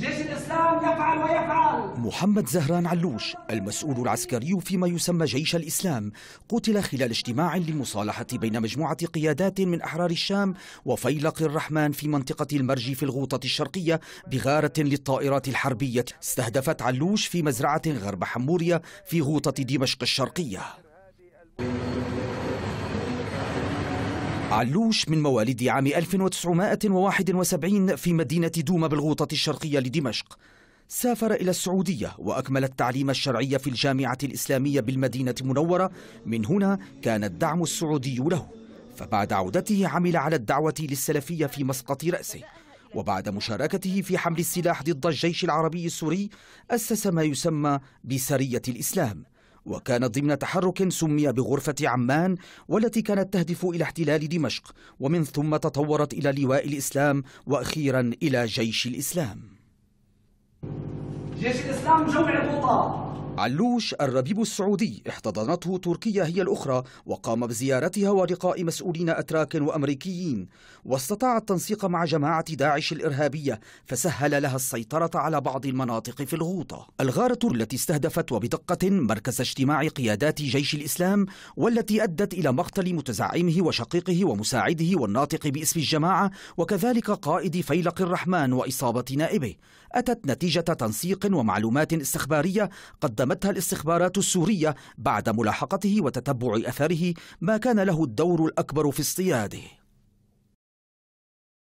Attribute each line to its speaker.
Speaker 1: جيش الإسلام يفعل ويفعل
Speaker 2: محمد زهران علوش المسؤول العسكري فيما يسمى جيش الإسلام قتل خلال اجتماع لمصالحة بين مجموعة قيادات من أحرار الشام وفيلق الرحمن في منطقة المرج في الغوطة الشرقية بغارة للطائرات الحربية استهدفت علوش في مزرعة غرب حمورية في غوطة دمشق الشرقية علوش من مواليد عام 1971 في مدينة دوما بالغوطة الشرقية لدمشق سافر إلى السعودية وأكمل التعليم الشرعي في الجامعة الإسلامية بالمدينة المنورة من هنا كان الدعم السعودي له فبعد عودته عمل على الدعوة للسلفية في مسقط رأسه وبعد مشاركته في حمل السلاح ضد الجيش العربي السوري أسس ما يسمى بسرية الإسلام وكانت ضمن تحرك سمي بغرفة عمان والتي كانت تهدف إلى احتلال دمشق ومن ثم تطورت إلى لواء الإسلام وأخيرا إلى جيش الإسلام
Speaker 1: جيش الإسلام جمع
Speaker 2: علوش الربيب السعودي احتضنته تركيا هي الأخرى وقام بزيارتها ولقاء مسؤولين أتراك وأمريكيين واستطاع التنسيق مع جماعة داعش الإرهابية فسهل لها السيطرة على بعض المناطق في الغوطة الغارة التي استهدفت وبدقة مركز اجتماع قيادات جيش الإسلام والتي أدت إلى مقتل متزعمه وشقيقه ومساعده والناطق باسم الجماعة وكذلك قائد فيلق الرحمن وإصابة نائبه أتت نتيجة تنسيق ومعلومات استخبارية قدم قدمتها الاستخبارات السورية بعد ملاحقته وتتبع أثره ما كان له الدور الأكبر في اصطياده